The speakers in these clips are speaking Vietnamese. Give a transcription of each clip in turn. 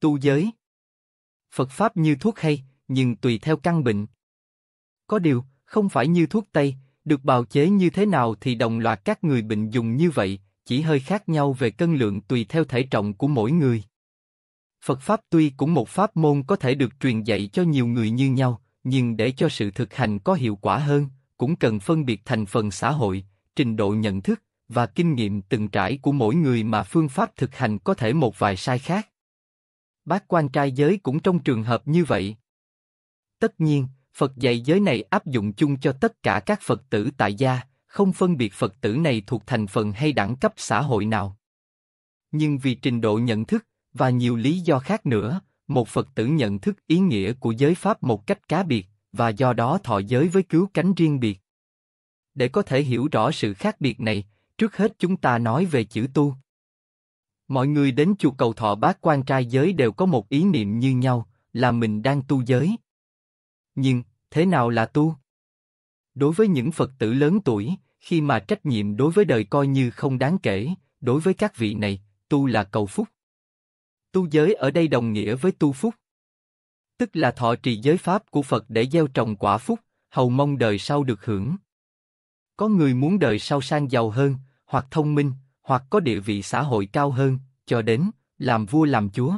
tu giới. Phật Pháp như thuốc hay, nhưng tùy theo căn bệnh. Có điều, không phải như thuốc Tây, được bào chế như thế nào thì đồng loạt các người bệnh dùng như vậy, chỉ hơi khác nhau về cân lượng tùy theo thể trọng của mỗi người. Phật Pháp tuy cũng một pháp môn có thể được truyền dạy cho nhiều người như nhau, nhưng để cho sự thực hành có hiệu quả hơn, cũng cần phân biệt thành phần xã hội, trình độ nhận thức và kinh nghiệm từng trải của mỗi người mà phương pháp thực hành có thể một vài sai khác bác quan trai giới cũng trong trường hợp như vậy. Tất nhiên, Phật dạy giới này áp dụng chung cho tất cả các Phật tử tại gia, không phân biệt Phật tử này thuộc thành phần hay đẳng cấp xã hội nào. Nhưng vì trình độ nhận thức, và nhiều lý do khác nữa, một Phật tử nhận thức ý nghĩa của giới Pháp một cách cá biệt, và do đó thọ giới với cứu cánh riêng biệt. Để có thể hiểu rõ sự khác biệt này, trước hết chúng ta nói về chữ tu. Mọi người đến chùa cầu thọ bát quan trai giới đều có một ý niệm như nhau, là mình đang tu giới. Nhưng, thế nào là tu? Đối với những Phật tử lớn tuổi, khi mà trách nhiệm đối với đời coi như không đáng kể, đối với các vị này, tu là cầu phúc. Tu giới ở đây đồng nghĩa với tu phúc. Tức là thọ trì giới pháp của Phật để gieo trồng quả phúc, hầu mong đời sau được hưởng. Có người muốn đời sau sang giàu hơn, hoặc thông minh, hoặc có địa vị xã hội cao hơn, cho đến làm vua làm chúa.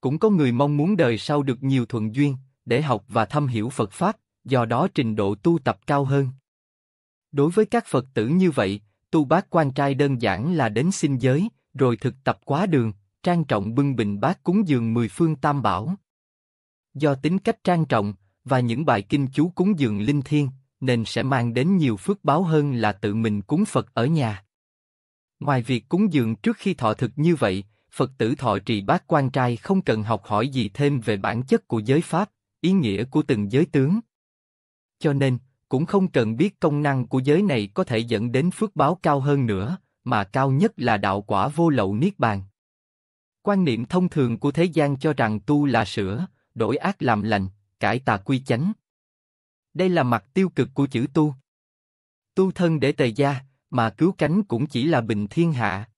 Cũng có người mong muốn đời sau được nhiều thuận duyên, để học và thâm hiểu Phật pháp, do đó trình độ tu tập cao hơn. Đối với các Phật tử như vậy, tu bát quan trai đơn giản là đến xin giới, rồi thực tập quá đường, trang trọng bưng bình bát cúng dường mười phương tam bảo. Do tính cách trang trọng và những bài kinh chú cúng dường linh thiêng, nên sẽ mang đến nhiều phước báo hơn là tự mình cúng Phật ở nhà. Ngoài việc cúng dường trước khi thọ thực như vậy, Phật tử thọ trì bát quan trai không cần học hỏi gì thêm về bản chất của giới pháp, ý nghĩa của từng giới tướng. Cho nên, cũng không cần biết công năng của giới này có thể dẫn đến phước báo cao hơn nữa, mà cao nhất là đạo quả vô lậu niết bàn. Quan niệm thông thường của thế gian cho rằng tu là sửa, đổi ác làm lành, cải tà quy chánh. Đây là mặt tiêu cực của chữ tu. Tu thân để tề gia, mà cứu cánh cũng chỉ là bình thiên hạ.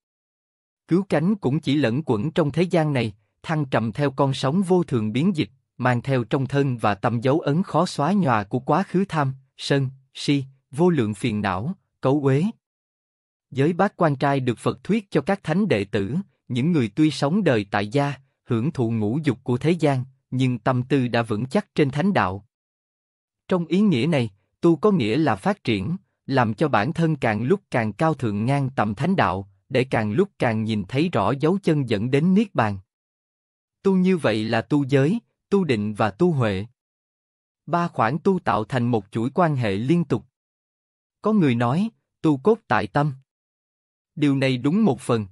Cứu cánh cũng chỉ lẫn quẩn trong thế gian này, thăng trầm theo con sóng vô thường biến dịch, mang theo trong thân và tâm dấu ấn khó xóa nhòa của quá khứ tham, sân, si, vô lượng phiền não, cấu uế. Giới bác quan trai được Phật thuyết cho các thánh đệ tử, những người tuy sống đời tại gia, hưởng thụ ngũ dục của thế gian, nhưng tâm tư đã vững chắc trên thánh đạo. Trong ý nghĩa này, tu có nghĩa là phát triển, làm cho bản thân càng lúc càng cao thượng ngang tầm thánh đạo, để càng lúc càng nhìn thấy rõ dấu chân dẫn đến niết bàn. Tu như vậy là tu giới, tu định và tu huệ. Ba khoản tu tạo thành một chuỗi quan hệ liên tục. Có người nói, tu cốt tại tâm. Điều này đúng một phần.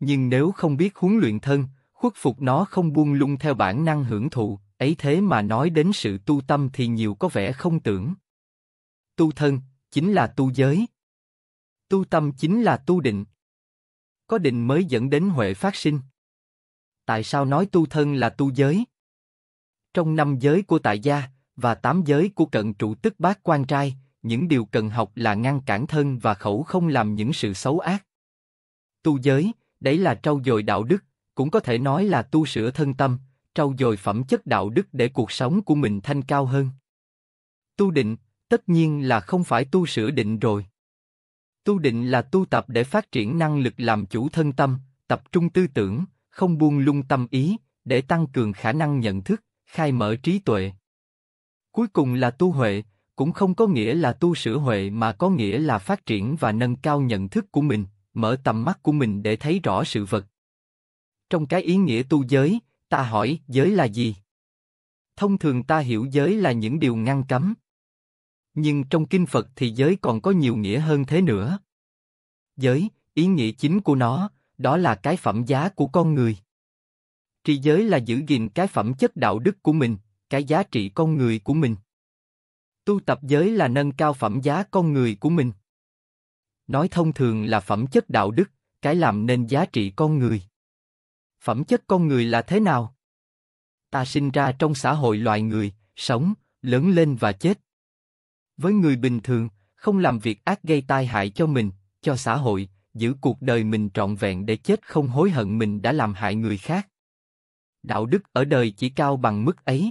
Nhưng nếu không biết huấn luyện thân, khuất phục nó không buông lung theo bản năng hưởng thụ, ấy thế mà nói đến sự tu tâm thì nhiều có vẻ không tưởng. Tu thân, chính là tu giới. Tu tâm chính là tu định. Có định mới dẫn đến huệ phát sinh. Tại sao nói tu thân là tu giới? Trong năm giới của tại gia và tám giới của cận trụ tức bát quan trai, những điều cần học là ngăn cản thân và khẩu không làm những sự xấu ác. Tu giới, đấy là trau dồi đạo đức, cũng có thể nói là tu sửa thân tâm, trau dồi phẩm chất đạo đức để cuộc sống của mình thanh cao hơn. Tu định, tất nhiên là không phải tu sửa định rồi. Tu định là tu tập để phát triển năng lực làm chủ thân tâm, tập trung tư tưởng, không buông lung tâm ý, để tăng cường khả năng nhận thức, khai mở trí tuệ. Cuối cùng là tu huệ, cũng không có nghĩa là tu sửa huệ mà có nghĩa là phát triển và nâng cao nhận thức của mình, mở tầm mắt của mình để thấy rõ sự vật. Trong cái ý nghĩa tu giới, ta hỏi giới là gì? Thông thường ta hiểu giới là những điều ngăn cấm, nhưng trong kinh Phật thì giới còn có nhiều nghĩa hơn thế nữa. Giới, ý nghĩa chính của nó, đó là cái phẩm giá của con người. Trì giới là giữ gìn cái phẩm chất đạo đức của mình, cái giá trị con người của mình. Tu tập giới là nâng cao phẩm giá con người của mình. Nói thông thường là phẩm chất đạo đức, cái làm nên giá trị con người. Phẩm chất con người là thế nào? Ta sinh ra trong xã hội loài người, sống, lớn lên và chết. Với người bình thường, không làm việc ác gây tai hại cho mình, cho xã hội, giữ cuộc đời mình trọn vẹn để chết không hối hận mình đã làm hại người khác. Đạo đức ở đời chỉ cao bằng mức ấy.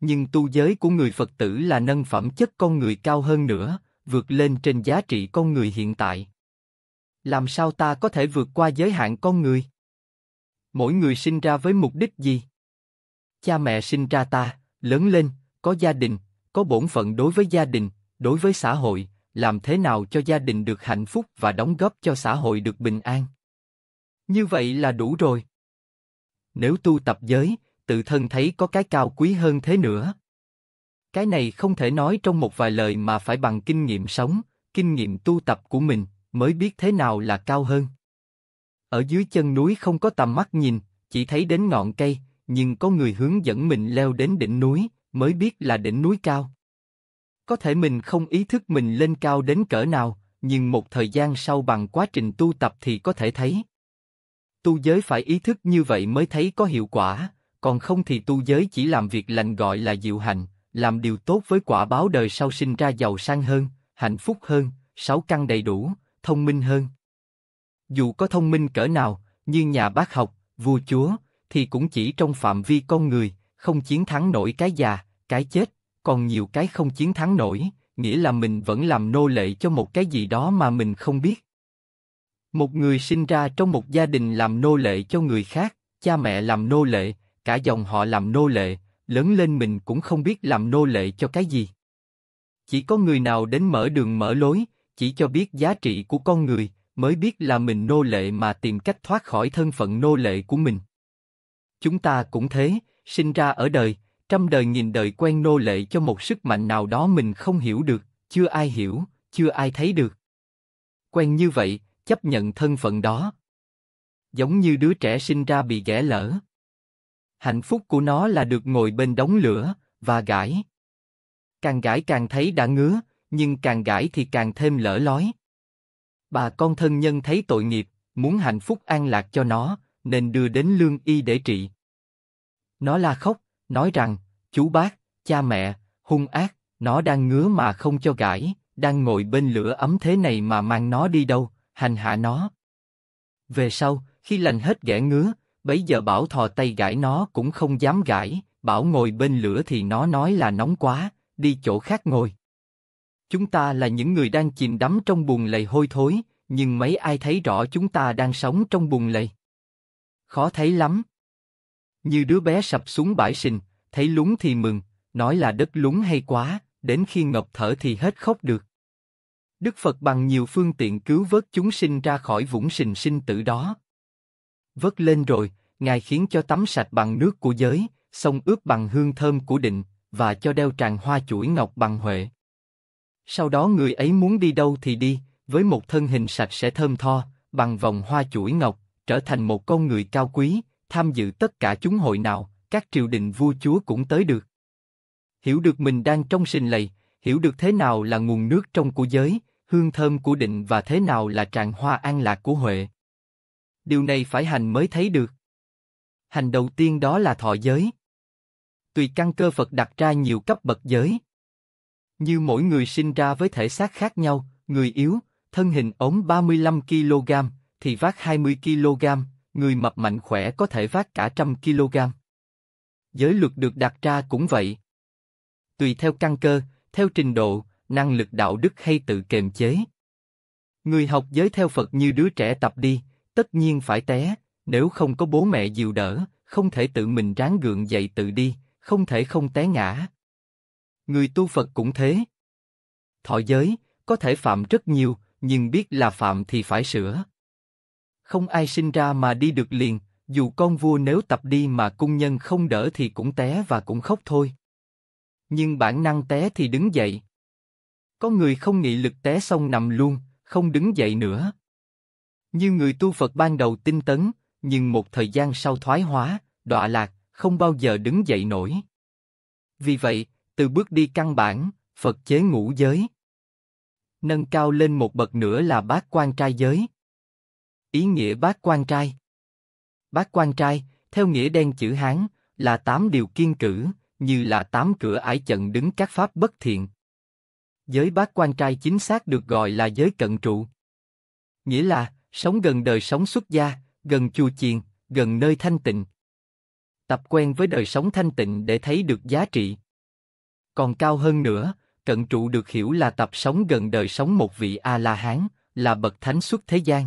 Nhưng tu giới của người Phật tử là nâng phẩm chất con người cao hơn nữa, vượt lên trên giá trị con người hiện tại. Làm sao ta có thể vượt qua giới hạn con người? Mỗi người sinh ra với mục đích gì? Cha mẹ sinh ra ta, lớn lên, có gia đình, có bổn phận đối với gia đình, đối với xã hội, làm thế nào cho gia đình được hạnh phúc và đóng góp cho xã hội được bình an. Như vậy là đủ rồi. Nếu tu tập giới, tự thân thấy có cái cao quý hơn thế nữa. Cái này không thể nói trong một vài lời mà phải bằng kinh nghiệm sống, kinh nghiệm tu tập của mình mới biết thế nào là cao hơn. Ở dưới chân núi không có tầm mắt nhìn, chỉ thấy đến ngọn cây, nhưng có người hướng dẫn mình leo đến đỉnh núi, mới biết là đỉnh núi cao. Có thể mình không ý thức mình lên cao đến cỡ nào, nhưng một thời gian sau bằng quá trình tu tập thì có thể thấy. Tu giới phải ý thức như vậy mới thấy có hiệu quả, còn không thì tu giới chỉ làm việc lành gọi là diệu hạnh, làm điều tốt với quả báo đời sau sinh ra giàu sang hơn, hạnh phúc hơn, sáu căn đầy đủ, thông minh hơn. Dù có thông minh cỡ nào, như nhà bác học, vua chúa, thì cũng chỉ trong phạm vi con người, không chiến thắng nổi cái già, cái chết, còn nhiều cái không chiến thắng nổi, nghĩa là mình vẫn làm nô lệ cho một cái gì đó mà mình không biết. Một người sinh ra trong một gia đình làm nô lệ cho người khác, cha mẹ làm nô lệ, cả dòng họ làm nô lệ, lớn lên mình cũng không biết làm nô lệ cho cái gì. Chỉ có người nào đến mở đường mở lối, chỉ cho biết giá trị của con người, mới biết là mình nô lệ mà tìm cách thoát khỏi thân phận nô lệ của mình. Chúng ta cũng thế, sinh ra ở đời, trăm đời nghìn đời quen nô lệ cho một sức mạnh nào đó mình không hiểu được, chưa ai hiểu, chưa ai thấy được. Quen như vậy, chấp nhận thân phận đó. Giống như đứa trẻ sinh ra bị ghẻ lỡ. Hạnh phúc của nó là được ngồi bên đống lửa, và gãi. Càng gãi càng thấy đã ngứa, nhưng càng gãi thì càng thêm lỡ lói. Bà con thân nhân thấy tội nghiệp, muốn hạnh phúc an lạc cho nó, nên đưa đến lương y để trị. Nó la khóc, nói rằng, chú bác, cha mẹ, hung ác, nó đang ngứa mà không cho gãi, đang ngồi bên lửa ấm thế này mà mang nó đi đâu, hành hạ nó. Về sau, khi lành hết ghẻ ngứa, bấy giờ bảo thò tay gãi nó cũng không dám gãi, bảo ngồi bên lửa thì nó nói là nóng quá, đi chỗ khác ngồi. Chúng ta là những người đang chìm đắm trong bùn lầy hôi thối, nhưng mấy ai thấy rõ chúng ta đang sống trong bùn lầy. Khó thấy lắm. Như đứa bé sập xuống bãi sình, thấy lúng thì mừng, nói là đất lúng hay quá, đến khi ngọc thở thì hết khóc được. Đức Phật bằng nhiều phương tiện cứu vớt chúng sinh ra khỏi vũng sình sinh tử đó. Vớt lên rồi, Ngài khiến cho tắm sạch bằng nước của giới, xong ướp bằng hương thơm của định, và cho đeo tràng hoa chuỗi ngọc bằng huệ. Sau đó người ấy muốn đi đâu thì đi, với một thân hình sạch sẽ thơm tho, bằng vòng hoa chuỗi ngọc, trở thành một con người cao quý, tham dự tất cả chúng hội nào, các triều đình vua chúa cũng tới được. Hiểu được mình đang trong sinh lầy, hiểu được thế nào là nguồn nước trong của giới, hương thơm của định và thế nào là tràng hoa an lạc của huệ. Điều này phải hành mới thấy được. Hành đầu tiên đó là thọ giới. Tùy căn cơ Phật đặt ra nhiều cấp bậc giới. Như mỗi người sinh ra với thể xác khác nhau, người yếu, thân hình ống 35 kg, thì vác 20 kg, người mập mạnh khỏe có thể vác cả trăm kg. Giới luật được đặt ra cũng vậy. Tùy theo căn cơ, theo trình độ, năng lực đạo đức hay tự kềm chế. Người học giới theo Phật như đứa trẻ tập đi, tất nhiên phải té, nếu không có bố mẹ dìu đỡ, không thể tự mình ráng gượng dậy tự đi, không thể không té ngã. Người tu Phật cũng thế. Thọ giới, có thể phạm rất nhiều, nhưng biết là phạm thì phải sửa không ai sinh ra mà đi được liền, dù con vua nếu tập đi mà cung nhân không đỡ thì cũng té và cũng khóc thôi. Nhưng bản năng té thì đứng dậy. Có người không nghị lực té xong nằm luôn, không đứng dậy nữa. Như người tu Phật ban đầu tinh tấn, nhưng một thời gian sau thoái hóa, đọa lạc, không bao giờ đứng dậy nổi. Vì vậy, từ bước đi căn bản, Phật chế ngũ giới. Nâng cao lên một bậc nữa là bát quan trai giới ý nghĩa bát quan trai. Bát quan trai, theo nghĩa đen chữ Hán, là tám điều kiên cử, như là tám cửa ải chận đứng các pháp bất thiện. Giới bát quan trai chính xác được gọi là giới cận trụ. Nghĩa là, sống gần đời sống xuất gia, gần chùa chiền, gần nơi thanh tịnh. Tập quen với đời sống thanh tịnh để thấy được giá trị. Còn cao hơn nữa, cận trụ được hiểu là tập sống gần đời sống một vị A-la-hán, là bậc thánh xuất thế gian.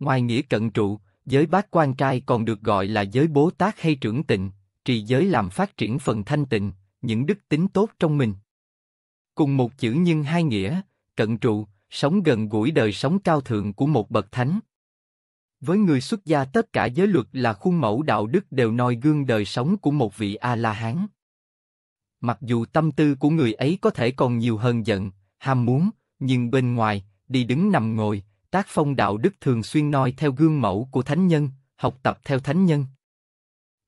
Ngoài nghĩa cận trụ, giới bát quan trai còn được gọi là giới bố tát hay trưởng tịnh, trì giới làm phát triển phần thanh tịnh, những đức tính tốt trong mình. Cùng một chữ nhưng hai nghĩa, cận trụ, sống gần gũi đời sống cao thượng của một bậc thánh. Với người xuất gia tất cả giới luật là khuôn mẫu đạo đức đều noi gương đời sống của một vị A-la-hán. Mặc dù tâm tư của người ấy có thể còn nhiều hơn giận, ham muốn, nhưng bên ngoài, đi đứng nằm ngồi, tác phong đạo đức thường xuyên noi theo gương mẫu của thánh nhân, học tập theo thánh nhân.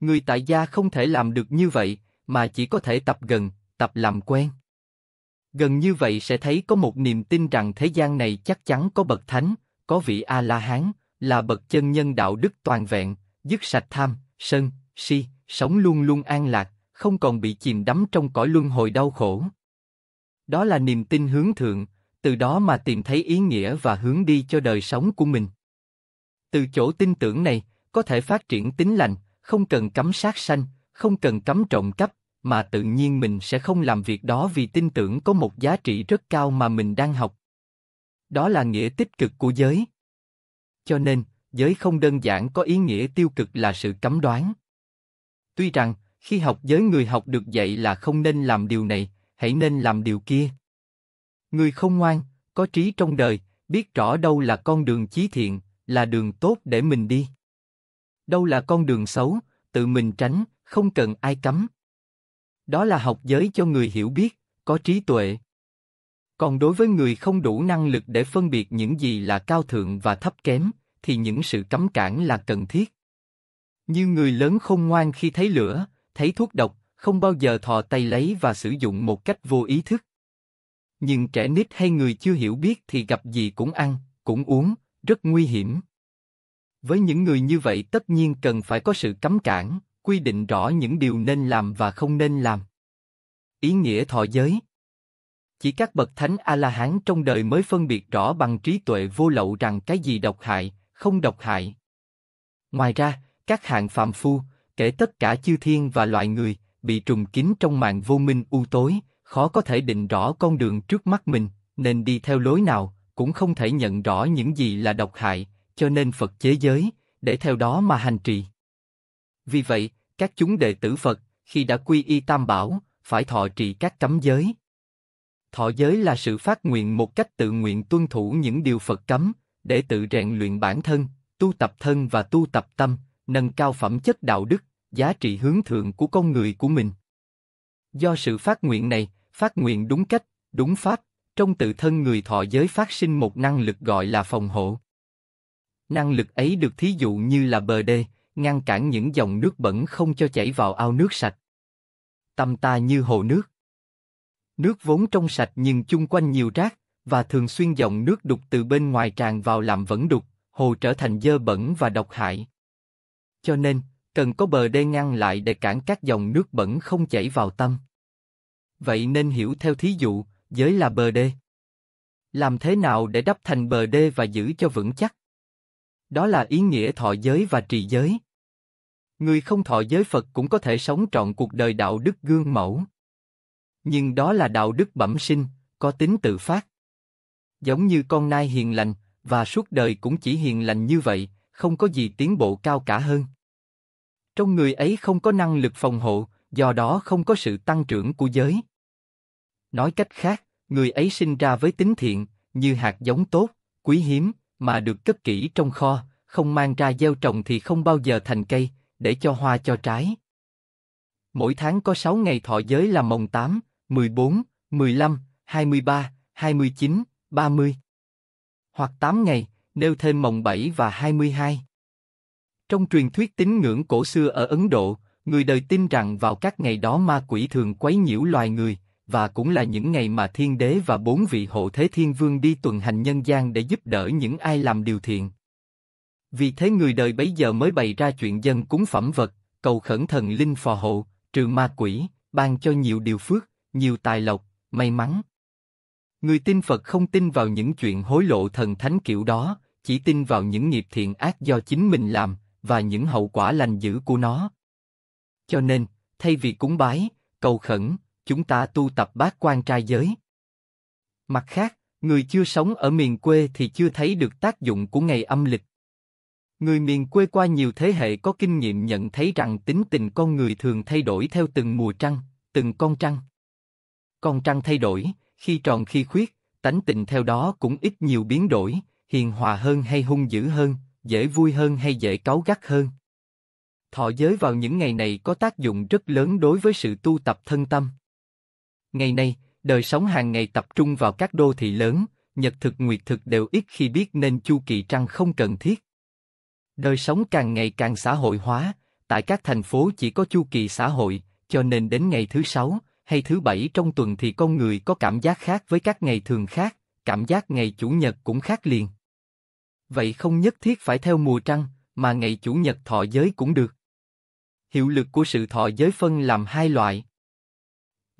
Người tại gia không thể làm được như vậy, mà chỉ có thể tập gần, tập làm quen. Gần như vậy sẽ thấy có một niềm tin rằng thế gian này chắc chắn có bậc thánh, có vị A-la-hán, là bậc chân nhân đạo đức toàn vẹn, dứt sạch tham, sân, si, sống luôn luôn an lạc, không còn bị chìm đắm trong cõi luân hồi đau khổ. Đó là niềm tin hướng thượng, từ đó mà tìm thấy ý nghĩa và hướng đi cho đời sống của mình. Từ chỗ tin tưởng này, có thể phát triển tính lành, không cần cấm sát sanh, không cần cấm trộm cắp, mà tự nhiên mình sẽ không làm việc đó vì tin tưởng có một giá trị rất cao mà mình đang học. Đó là nghĩa tích cực của giới. Cho nên, giới không đơn giản có ý nghĩa tiêu cực là sự cấm đoán. Tuy rằng, khi học giới người học được dạy là không nên làm điều này, hãy nên làm điều kia. Người không ngoan, có trí trong đời, biết rõ đâu là con đường chí thiện, là đường tốt để mình đi. Đâu là con đường xấu, tự mình tránh, không cần ai cấm. Đó là học giới cho người hiểu biết, có trí tuệ. Còn đối với người không đủ năng lực để phân biệt những gì là cao thượng và thấp kém, thì những sự cấm cản là cần thiết. Như người lớn không ngoan khi thấy lửa, thấy thuốc độc, không bao giờ thò tay lấy và sử dụng một cách vô ý thức nhưng trẻ nít hay người chưa hiểu biết thì gặp gì cũng ăn, cũng uống, rất nguy hiểm. Với những người như vậy tất nhiên cần phải có sự cấm cản, quy định rõ những điều nên làm và không nên làm. Ý nghĩa thọ giới Chỉ các bậc thánh A-la-hán trong đời mới phân biệt rõ bằng trí tuệ vô lậu rằng cái gì độc hại, không độc hại. Ngoài ra, các hạng phạm phu, kể tất cả chư thiên và loại người, bị trùng kín trong màn vô minh u tối, khó có thể định rõ con đường trước mắt mình, nên đi theo lối nào, cũng không thể nhận rõ những gì là độc hại, cho nên Phật chế giới, để theo đó mà hành trì. Vì vậy, các chúng đệ tử Phật, khi đã quy y tam bảo, phải thọ trì các cấm giới. Thọ giới là sự phát nguyện một cách tự nguyện tuân thủ những điều Phật cấm, để tự rèn luyện bản thân, tu tập thân và tu tập tâm, nâng cao phẩm chất đạo đức, giá trị hướng thượng của con người của mình. Do sự phát nguyện này, Phát nguyện đúng cách, đúng pháp, trong tự thân người thọ giới phát sinh một năng lực gọi là phòng hộ. Năng lực ấy được thí dụ như là bờ đê, ngăn cản những dòng nước bẩn không cho chảy vào ao nước sạch. Tâm ta như hồ nước. Nước vốn trong sạch nhưng chung quanh nhiều rác, và thường xuyên dòng nước đục từ bên ngoài tràn vào làm vẫn đục, hồ trở thành dơ bẩn và độc hại. Cho nên, cần có bờ đê ngăn lại để cản các dòng nước bẩn không chảy vào tâm vậy nên hiểu theo thí dụ, giới là bờ đê. Làm thế nào để đắp thành bờ đê và giữ cho vững chắc? Đó là ý nghĩa thọ giới và trì giới. Người không thọ giới Phật cũng có thể sống trọn cuộc đời đạo đức gương mẫu. Nhưng đó là đạo đức bẩm sinh, có tính tự phát. Giống như con nai hiền lành, và suốt đời cũng chỉ hiền lành như vậy, không có gì tiến bộ cao cả hơn. Trong người ấy không có năng lực phòng hộ, do đó không có sự tăng trưởng của giới. Nói cách khác, người ấy sinh ra với tính thiện, như hạt giống tốt, quý hiếm, mà được cất kỹ trong kho, không mang ra gieo trồng thì không bao giờ thành cây, để cho hoa cho trái. Mỗi tháng có 6 ngày thọ giới là mồng 8, 14, 15, 23, 29, 30. Hoặc 8 ngày, nêu thêm mồng 7 và 22. Trong truyền thuyết tín ngưỡng cổ xưa ở Ấn Độ, người đời tin rằng vào các ngày đó ma quỷ thường quấy nhiễu loài người, và cũng là những ngày mà thiên đế và bốn vị hộ thế thiên vương đi tuần hành nhân gian để giúp đỡ những ai làm điều thiện. Vì thế người đời bấy giờ mới bày ra chuyện dân cúng phẩm vật, cầu khẩn thần linh phò hộ, trừ ma quỷ, ban cho nhiều điều phước, nhiều tài lộc, may mắn. Người tin Phật không tin vào những chuyện hối lộ thần thánh kiểu đó, chỉ tin vào những nghiệp thiện ác do chính mình làm và những hậu quả lành dữ của nó. Cho nên, thay vì cúng bái, cầu khẩn, chúng ta tu tập bát quan trai giới. Mặt khác, người chưa sống ở miền quê thì chưa thấy được tác dụng của ngày âm lịch. Người miền quê qua nhiều thế hệ có kinh nghiệm nhận thấy rằng tính tình con người thường thay đổi theo từng mùa trăng, từng con trăng. Con trăng thay đổi, khi tròn khi khuyết, tánh tình theo đó cũng ít nhiều biến đổi, hiền hòa hơn hay hung dữ hơn, dễ vui hơn hay dễ cáu gắt hơn. Thọ giới vào những ngày này có tác dụng rất lớn đối với sự tu tập thân tâm. Ngày nay, đời sống hàng ngày tập trung vào các đô thị lớn, nhật thực nguyệt thực đều ít khi biết nên chu kỳ trăng không cần thiết. Đời sống càng ngày càng xã hội hóa, tại các thành phố chỉ có chu kỳ xã hội, cho nên đến ngày thứ sáu hay thứ bảy trong tuần thì con người có cảm giác khác với các ngày thường khác, cảm giác ngày chủ nhật cũng khác liền. Vậy không nhất thiết phải theo mùa trăng, mà ngày chủ nhật thọ giới cũng được. Hiệu lực của sự thọ giới phân làm hai loại,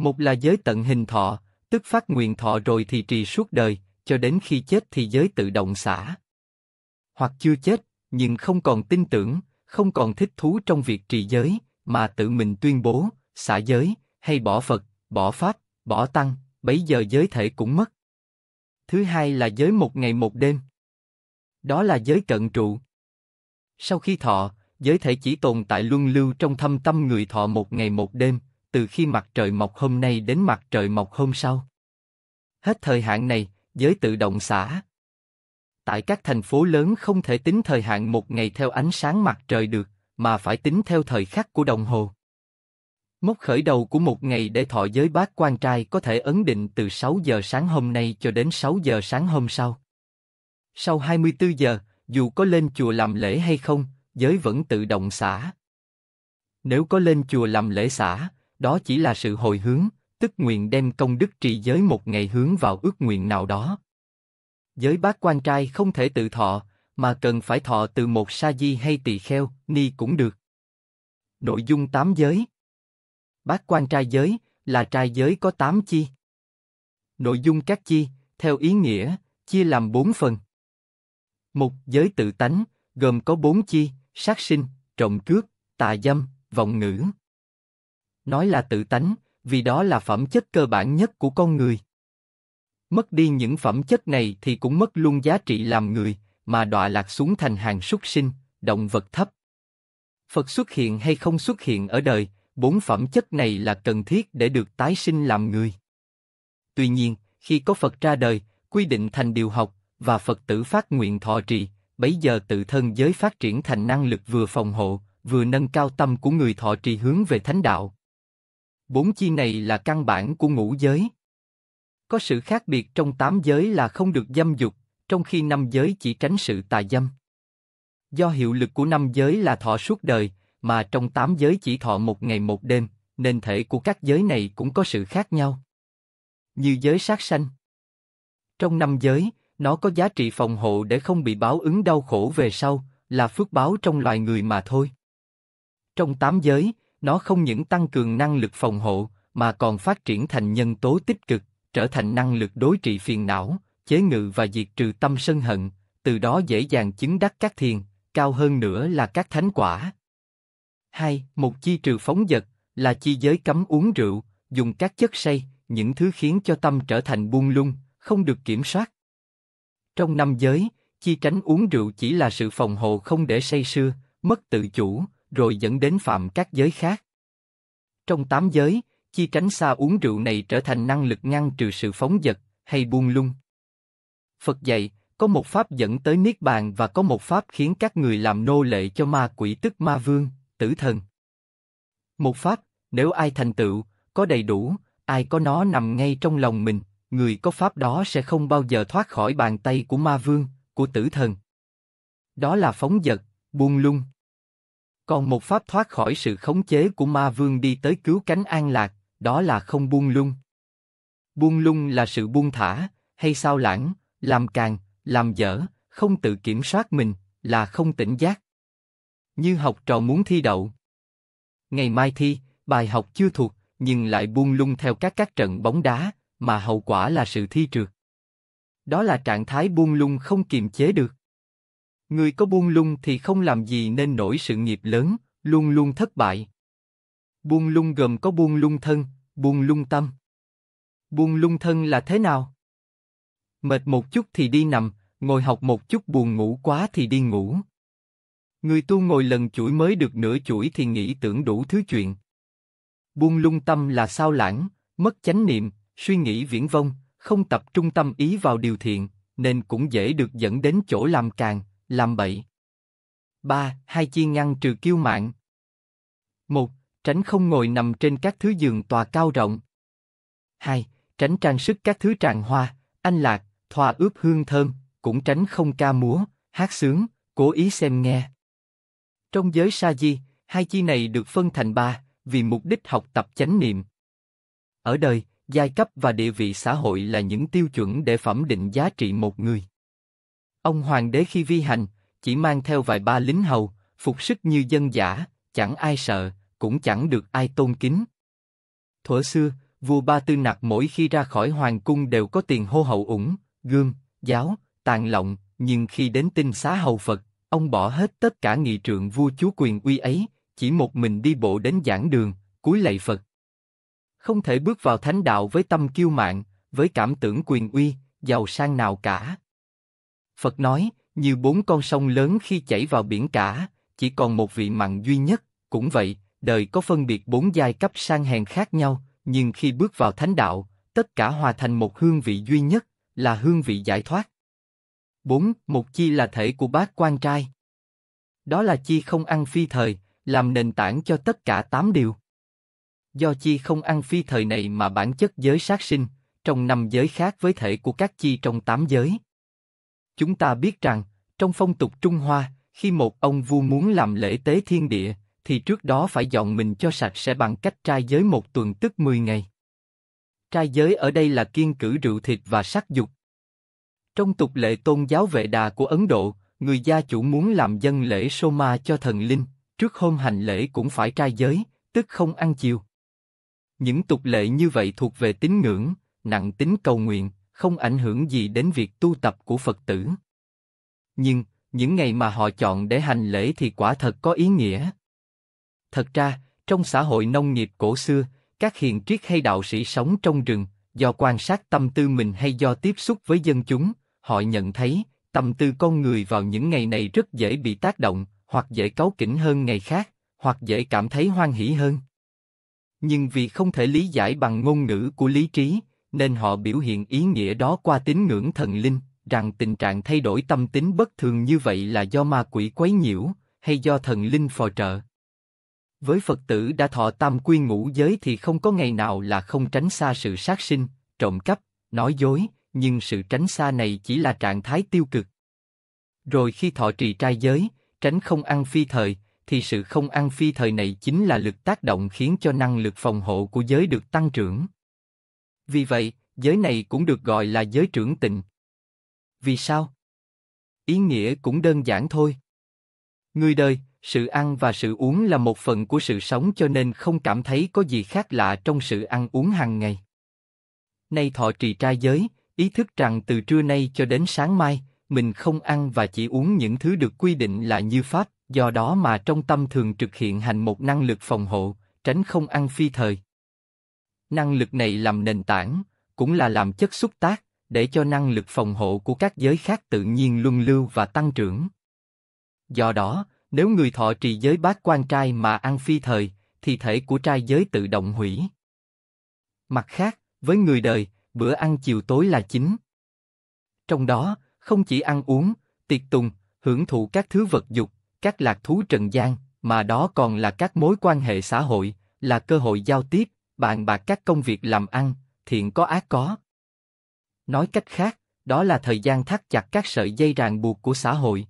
một là giới tận hình thọ, tức phát nguyện thọ rồi thì trì suốt đời, cho đến khi chết thì giới tự động xả. Hoặc chưa chết, nhưng không còn tin tưởng, không còn thích thú trong việc trì giới, mà tự mình tuyên bố, xả giới, hay bỏ Phật, bỏ Pháp, bỏ Tăng, bấy giờ giới thể cũng mất. Thứ hai là giới một ngày một đêm. Đó là giới cận trụ. Sau khi thọ, giới thể chỉ tồn tại luân lưu trong thâm tâm người thọ một ngày một đêm, từ khi mặt trời mọc hôm nay đến mặt trời mọc hôm sau. Hết thời hạn này, giới tự động xả. Tại các thành phố lớn không thể tính thời hạn một ngày theo ánh sáng mặt trời được, mà phải tính theo thời khắc của đồng hồ. Mốc khởi đầu của một ngày để thọ giới bác quan trai có thể ấn định từ 6 giờ sáng hôm nay cho đến 6 giờ sáng hôm sau. Sau 24 giờ, dù có lên chùa làm lễ hay không, giới vẫn tự động xả. Nếu có lên chùa làm lễ xả, đó chỉ là sự hồi hướng, tức nguyện đem công đức trì giới một ngày hướng vào ước nguyện nào đó. Giới bác quan trai không thể tự thọ, mà cần phải thọ từ một sa di hay tỳ kheo, ni cũng được. Nội dung tám giới Bác quan trai giới là trai giới có tám chi. Nội dung các chi, theo ý nghĩa, chia làm bốn phần. Một giới tự tánh, gồm có bốn chi, sát sinh, trộm cướp, tà dâm, vọng ngữ, nói là tự tánh, vì đó là phẩm chất cơ bản nhất của con người. Mất đi những phẩm chất này thì cũng mất luôn giá trị làm người, mà đọa lạc xuống thành hàng súc sinh, động vật thấp. Phật xuất hiện hay không xuất hiện ở đời, bốn phẩm chất này là cần thiết để được tái sinh làm người. Tuy nhiên, khi có Phật ra đời, quy định thành điều học, và Phật tử phát nguyện thọ trì, bấy giờ tự thân giới phát triển thành năng lực vừa phòng hộ, vừa nâng cao tâm của người thọ trì hướng về thánh đạo. Bốn chi này là căn bản của ngũ giới. Có sự khác biệt trong tám giới là không được dâm dục, trong khi năm giới chỉ tránh sự tà dâm. Do hiệu lực của năm giới là thọ suốt đời, mà trong tám giới chỉ thọ một ngày một đêm, nên thể của các giới này cũng có sự khác nhau. Như giới sát sanh. Trong năm giới, nó có giá trị phòng hộ để không bị báo ứng đau khổ về sau, là phước báo trong loài người mà thôi. Trong tám giới, nó không những tăng cường năng lực phòng hộ, mà còn phát triển thành nhân tố tích cực, trở thành năng lực đối trị phiền não, chế ngự và diệt trừ tâm sân hận, từ đó dễ dàng chứng đắc các thiền, cao hơn nữa là các thánh quả. 2. Một chi trừ phóng dật là chi giới cấm uống rượu, dùng các chất say, những thứ khiến cho tâm trở thành buông lung, không được kiểm soát. Trong năm giới, chi tránh uống rượu chỉ là sự phòng hộ không để say sưa, mất tự chủ, rồi dẫn đến phạm các giới khác. Trong tám giới, chi tránh xa uống rượu này trở thành năng lực ngăn trừ sự phóng dật hay buông lung. Phật dạy, có một pháp dẫn tới niết bàn và có một pháp khiến các người làm nô lệ cho ma quỷ tức ma vương, tử thần. Một pháp, nếu ai thành tựu, có đầy đủ, ai có nó nằm ngay trong lòng mình, người có pháp đó sẽ không bao giờ thoát khỏi bàn tay của ma vương, của tử thần. Đó là phóng dật, buông lung. Còn một pháp thoát khỏi sự khống chế của ma vương đi tới cứu cánh an lạc, đó là không buông lung. Buông lung là sự buông thả, hay sao lãng, làm càng, làm dở, không tự kiểm soát mình, là không tỉnh giác. Như học trò muốn thi đậu. Ngày mai thi, bài học chưa thuộc, nhưng lại buông lung theo các các trận bóng đá, mà hậu quả là sự thi trượt. Đó là trạng thái buông lung không kiềm chế được. Người có buông lung thì không làm gì nên nổi sự nghiệp lớn, luôn luôn thất bại. Buông lung gồm có buông lung thân, buông lung tâm. Buông lung thân là thế nào? Mệt một chút thì đi nằm, ngồi học một chút buồn ngủ quá thì đi ngủ. Người tu ngồi lần chuỗi mới được nửa chuỗi thì nghĩ tưởng đủ thứ chuyện. Buông lung tâm là sao lãng, mất chánh niệm, suy nghĩ viễn vông, không tập trung tâm ý vào điều thiện, nên cũng dễ được dẫn đến chỗ làm càng làm bậy. 3. Hai chi ngăn trừ kiêu mạng. 1. Tránh không ngồi nằm trên các thứ giường tòa cao rộng. 2. Tránh trang sức các thứ tràn hoa, anh lạc, thoa ướp hương thơm, cũng tránh không ca múa, hát sướng, cố ý xem nghe. Trong giới sa di, hai chi này được phân thành ba, vì mục đích học tập chánh niệm. Ở đời, giai cấp và địa vị xã hội là những tiêu chuẩn để phẩm định giá trị một người. Ông hoàng đế khi vi hành, chỉ mang theo vài ba lính hầu, phục sức như dân giả, chẳng ai sợ, cũng chẳng được ai tôn kính. Thuở xưa, vua Ba Tư Nặc mỗi khi ra khỏi hoàng cung đều có tiền hô hậu ủng, gươm, giáo, tàn lộng nhưng khi đến tinh xá hầu Phật, ông bỏ hết tất cả nghị trượng vua chúa quyền uy ấy, chỉ một mình đi bộ đến giảng đường, cúi lạy Phật. Không thể bước vào thánh đạo với tâm kiêu mạn, với cảm tưởng quyền uy, giàu sang nào cả. Phật nói, như bốn con sông lớn khi chảy vào biển cả, chỉ còn một vị mặn duy nhất, cũng vậy, đời có phân biệt bốn giai cấp sang hèn khác nhau, nhưng khi bước vào thánh đạo, tất cả hòa thành một hương vị duy nhất, là hương vị giải thoát. 4. Một chi là thể của bác quan trai. Đó là chi không ăn phi thời, làm nền tảng cho tất cả tám điều. Do chi không ăn phi thời này mà bản chất giới sát sinh, trong năm giới khác với thể của các chi trong tám giới. Chúng ta biết rằng, trong phong tục Trung Hoa, khi một ông vua muốn làm lễ tế thiên địa, thì trước đó phải dọn mình cho sạch sẽ bằng cách trai giới một tuần tức mười ngày. Trai giới ở đây là kiên cử rượu thịt và sắc dục. Trong tục lệ tôn giáo vệ đà của Ấn Độ, người gia chủ muốn làm dân lễ Soma cho thần linh, trước hôm hành lễ cũng phải trai giới, tức không ăn chiều. Những tục lệ như vậy thuộc về tín ngưỡng, nặng tính cầu nguyện, không ảnh hưởng gì đến việc tu tập của Phật tử. Nhưng, những ngày mà họ chọn để hành lễ thì quả thật có ý nghĩa. Thật ra, trong xã hội nông nghiệp cổ xưa, các hiền triết hay đạo sĩ sống trong rừng, do quan sát tâm tư mình hay do tiếp xúc với dân chúng, họ nhận thấy tâm tư con người vào những ngày này rất dễ bị tác động, hoặc dễ cáu kỉnh hơn ngày khác, hoặc dễ cảm thấy hoan hỷ hơn. Nhưng vì không thể lý giải bằng ngôn ngữ của lý trí, nên họ biểu hiện ý nghĩa đó qua tín ngưỡng thần linh, rằng tình trạng thay đổi tâm tính bất thường như vậy là do ma quỷ quấy nhiễu, hay do thần linh phò trợ. Với Phật tử đã thọ tam quy ngũ giới thì không có ngày nào là không tránh xa sự sát sinh, trộm cắp, nói dối, nhưng sự tránh xa này chỉ là trạng thái tiêu cực. Rồi khi thọ trì trai giới, tránh không ăn phi thời, thì sự không ăn phi thời này chính là lực tác động khiến cho năng lực phòng hộ của giới được tăng trưởng. Vì vậy, giới này cũng được gọi là giới trưởng tịnh. Vì sao? Ý nghĩa cũng đơn giản thôi. Người đời, sự ăn và sự uống là một phần của sự sống cho nên không cảm thấy có gì khác lạ trong sự ăn uống hàng ngày. Nay thọ trì trai giới, ý thức rằng từ trưa nay cho đến sáng mai, mình không ăn và chỉ uống những thứ được quy định là như pháp, do đó mà trong tâm thường trực hiện hành một năng lực phòng hộ, tránh không ăn phi thời năng lực này làm nền tảng, cũng là làm chất xúc tác, để cho năng lực phòng hộ của các giới khác tự nhiên luân lưu và tăng trưởng. Do đó, nếu người thọ trì giới bát quan trai mà ăn phi thời, thì thể của trai giới tự động hủy. Mặt khác, với người đời, bữa ăn chiều tối là chính. Trong đó, không chỉ ăn uống, tiệc tùng, hưởng thụ các thứ vật dục, các lạc thú trần gian, mà đó còn là các mối quan hệ xã hội, là cơ hội giao tiếp, bàn bạc các công việc làm ăn, thiện có ác có. Nói cách khác, đó là thời gian thắt chặt các sợi dây ràng buộc của xã hội.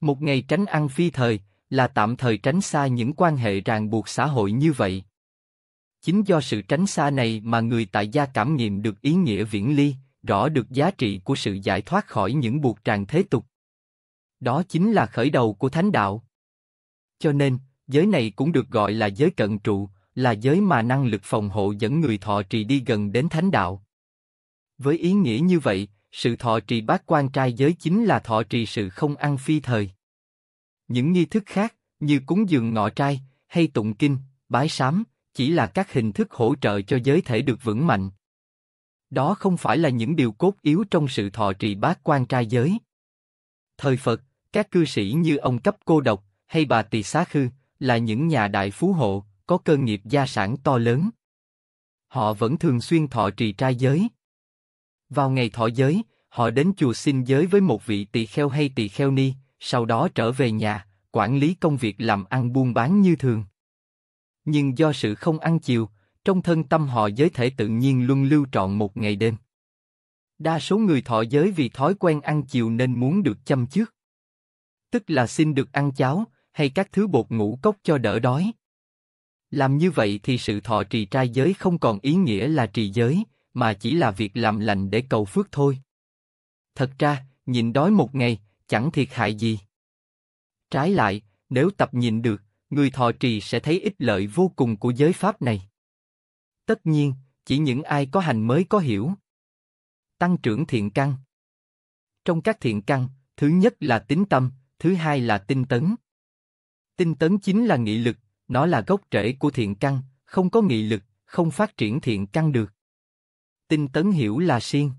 Một ngày tránh ăn phi thời là tạm thời tránh xa những quan hệ ràng buộc xã hội như vậy. Chính do sự tránh xa này mà người tại gia cảm nghiệm được ý nghĩa viễn ly, rõ được giá trị của sự giải thoát khỏi những buộc tràng thế tục. Đó chính là khởi đầu của thánh đạo. Cho nên, giới này cũng được gọi là giới cận trụ, là giới mà năng lực phòng hộ dẫn người thọ trì đi gần đến thánh đạo. Với ý nghĩa như vậy, sự thọ trì bát quan trai giới chính là thọ trì sự không ăn phi thời. Những nghi thức khác, như cúng dường ngọ trai, hay tụng kinh, bái sám, chỉ là các hình thức hỗ trợ cho giới thể được vững mạnh. Đó không phải là những điều cốt yếu trong sự thọ trì bát quan trai giới. Thời Phật, các cư sĩ như ông Cấp Cô Độc hay bà Tỳ Xá Khư là những nhà đại phú hộ, có cơ nghiệp gia sản to lớn. Họ vẫn thường xuyên thọ trì trai giới. Vào ngày thọ giới, họ đến chùa xin giới với một vị tỳ kheo hay tỳ kheo ni, sau đó trở về nhà, quản lý công việc làm ăn buôn bán như thường. Nhưng do sự không ăn chiều, trong thân tâm họ giới thể tự nhiên luân lưu trọn một ngày đêm. Đa số người thọ giới vì thói quen ăn chiều nên muốn được chăm trước. Tức là xin được ăn cháo, hay các thứ bột ngũ cốc cho đỡ đói. Làm như vậy thì sự thọ trì trai giới không còn ý nghĩa là trì giới, mà chỉ là việc làm lành để cầu phước thôi. Thật ra, nhìn đói một ngày, chẳng thiệt hại gì. Trái lại, nếu tập nhìn được, người thọ trì sẽ thấy ích lợi vô cùng của giới pháp này. Tất nhiên, chỉ những ai có hành mới có hiểu. Tăng trưởng thiện căn. Trong các thiện căn, thứ nhất là tính tâm, thứ hai là tinh tấn. Tinh tấn chính là nghị lực, nó là gốc rễ của thiện căn, không có nghị lực, không phát triển thiện căn được. Tinh tấn hiểu là siêng.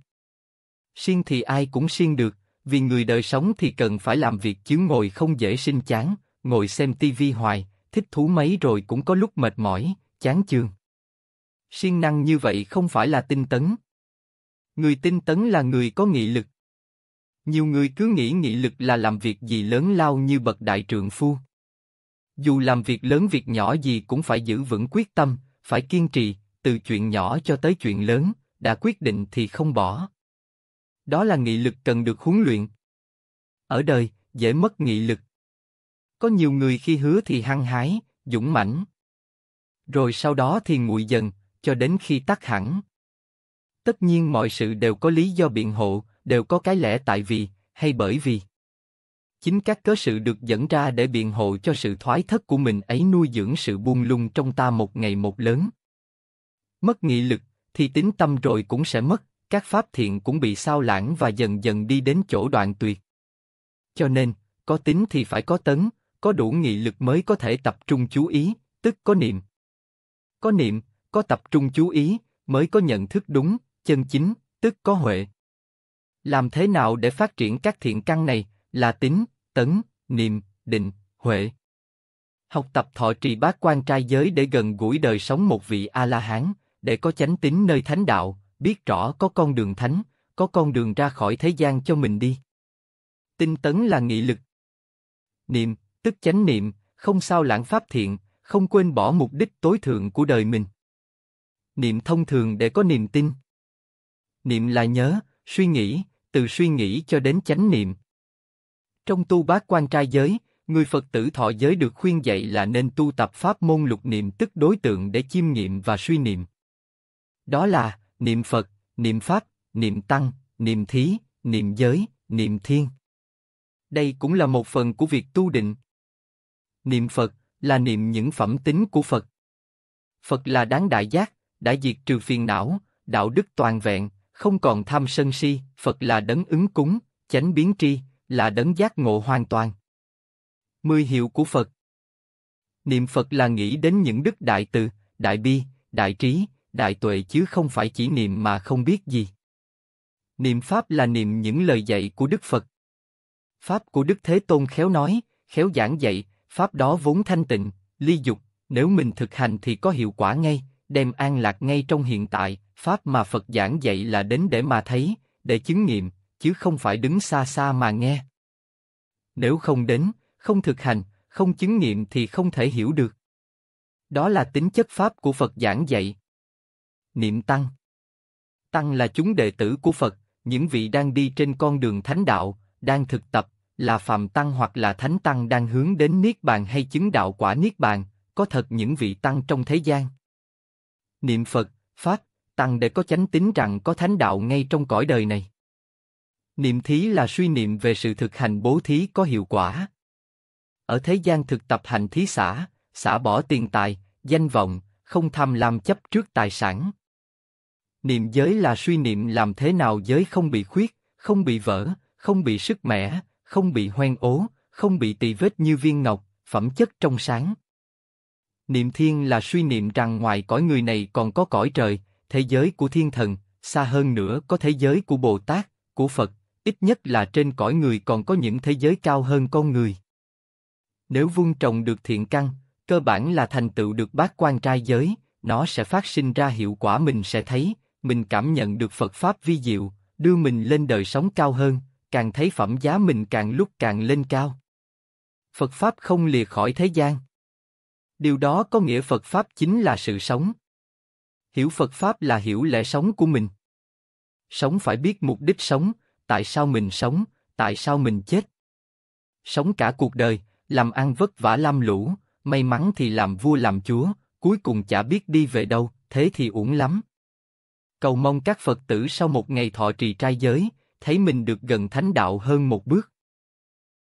Siêng thì ai cũng siêng được, vì người đời sống thì cần phải làm việc chứ ngồi không dễ sinh chán, ngồi xem tivi hoài, thích thú mấy rồi cũng có lúc mệt mỏi, chán chường. Siêng năng như vậy không phải là tinh tấn. Người tinh tấn là người có nghị lực. Nhiều người cứ nghĩ nghị lực là làm việc gì lớn lao như bậc đại trượng phu. Dù làm việc lớn việc nhỏ gì cũng phải giữ vững quyết tâm, phải kiên trì, từ chuyện nhỏ cho tới chuyện lớn, đã quyết định thì không bỏ. Đó là nghị lực cần được huấn luyện. Ở đời, dễ mất nghị lực. Có nhiều người khi hứa thì hăng hái, dũng mãnh. Rồi sau đó thì nguội dần, cho đến khi tắt hẳn. Tất nhiên mọi sự đều có lý do biện hộ, đều có cái lẽ tại vì, hay bởi vì chính các cớ sự được dẫn ra để biện hộ cho sự thoái thất của mình ấy nuôi dưỡng sự buông lung trong ta một ngày một lớn. Mất nghị lực, thì tính tâm rồi cũng sẽ mất, các pháp thiện cũng bị sao lãng và dần dần đi đến chỗ đoạn tuyệt. Cho nên, có tính thì phải có tấn, có đủ nghị lực mới có thể tập trung chú ý, tức có niệm. Có niệm, có tập trung chú ý, mới có nhận thức đúng, chân chính, tức có huệ. Làm thế nào để phát triển các thiện căn này, là tính, tấn, niệm, định, huệ. Học tập thọ trì bát quan trai giới để gần gũi đời sống một vị A-la-hán, để có chánh tín nơi thánh đạo, biết rõ có con đường thánh, có con đường ra khỏi thế gian cho mình đi. Tinh tấn là nghị lực. Niệm, tức chánh niệm, không sao lãng pháp thiện, không quên bỏ mục đích tối thượng của đời mình. Niệm thông thường để có niềm tin. Niệm là nhớ, suy nghĩ, từ suy nghĩ cho đến chánh niệm, trong tu bát quan trai giới, người Phật tử thọ giới được khuyên dạy là nên tu tập pháp môn lục niệm tức đối tượng để chiêm nghiệm và suy niệm. Đó là niệm Phật, niệm Pháp, niệm Tăng, niệm Thí, niệm Giới, niệm Thiên. Đây cũng là một phần của việc tu định. Niệm Phật là niệm những phẩm tính của Phật. Phật là đáng đại giác, đã diệt trừ phiền não, đạo đức toàn vẹn, không còn tham sân si, Phật là đấng ứng cúng, chánh biến tri, là đấng giác ngộ hoàn toàn. Mười hiệu của Phật Niệm Phật là nghĩ đến những đức đại từ, đại bi, đại trí, đại tuệ chứ không phải chỉ niệm mà không biết gì. Niệm Pháp là niệm những lời dạy của Đức Phật. Pháp của Đức Thế Tôn khéo nói, khéo giảng dạy, Pháp đó vốn thanh tịnh, ly dục, nếu mình thực hành thì có hiệu quả ngay, đem an lạc ngay trong hiện tại, Pháp mà Phật giảng dạy là đến để mà thấy, để chứng nghiệm, chứ không phải đứng xa xa mà nghe. Nếu không đến, không thực hành, không chứng nghiệm thì không thể hiểu được. Đó là tính chất pháp của Phật giảng dạy. Niệm tăng. Tăng là chúng đệ tử của Phật, những vị đang đi trên con đường thánh đạo, đang thực tập, là phạm tăng hoặc là thánh tăng đang hướng đến niết bàn hay chứng đạo quả niết bàn, có thật những vị tăng trong thế gian. Niệm Phật, Pháp, tăng để có chánh tín rằng có thánh đạo ngay trong cõi đời này. Niệm thí là suy niệm về sự thực hành bố thí có hiệu quả. Ở thế gian thực tập hành thí xã, xã bỏ tiền tài, danh vọng, không tham lam chấp trước tài sản. Niệm giới là suy niệm làm thế nào giới không bị khuyết, không bị vỡ, không bị sức mẻ, không bị hoen ố, không bị tỳ vết như viên ngọc, phẩm chất trong sáng. Niệm thiên là suy niệm rằng ngoài cõi người này còn có cõi trời, thế giới của thiên thần, xa hơn nữa có thế giới của Bồ Tát, của Phật, ít nhất là trên cõi người còn có những thế giới cao hơn con người. Nếu vun trồng được thiện căn, cơ bản là thành tựu được bác quan trai giới, nó sẽ phát sinh ra hiệu quả mình sẽ thấy, mình cảm nhận được Phật Pháp vi diệu, đưa mình lên đời sống cao hơn, càng thấy phẩm giá mình càng lúc càng lên cao. Phật Pháp không lìa khỏi thế gian. Điều đó có nghĩa Phật Pháp chính là sự sống. Hiểu Phật Pháp là hiểu lẽ sống của mình. Sống phải biết mục đích sống, tại sao mình sống, tại sao mình chết. Sống cả cuộc đời, làm ăn vất vả lam lũ, may mắn thì làm vua làm chúa, cuối cùng chả biết đi về đâu, thế thì uổng lắm. Cầu mong các Phật tử sau một ngày thọ trì trai giới, thấy mình được gần thánh đạo hơn một bước.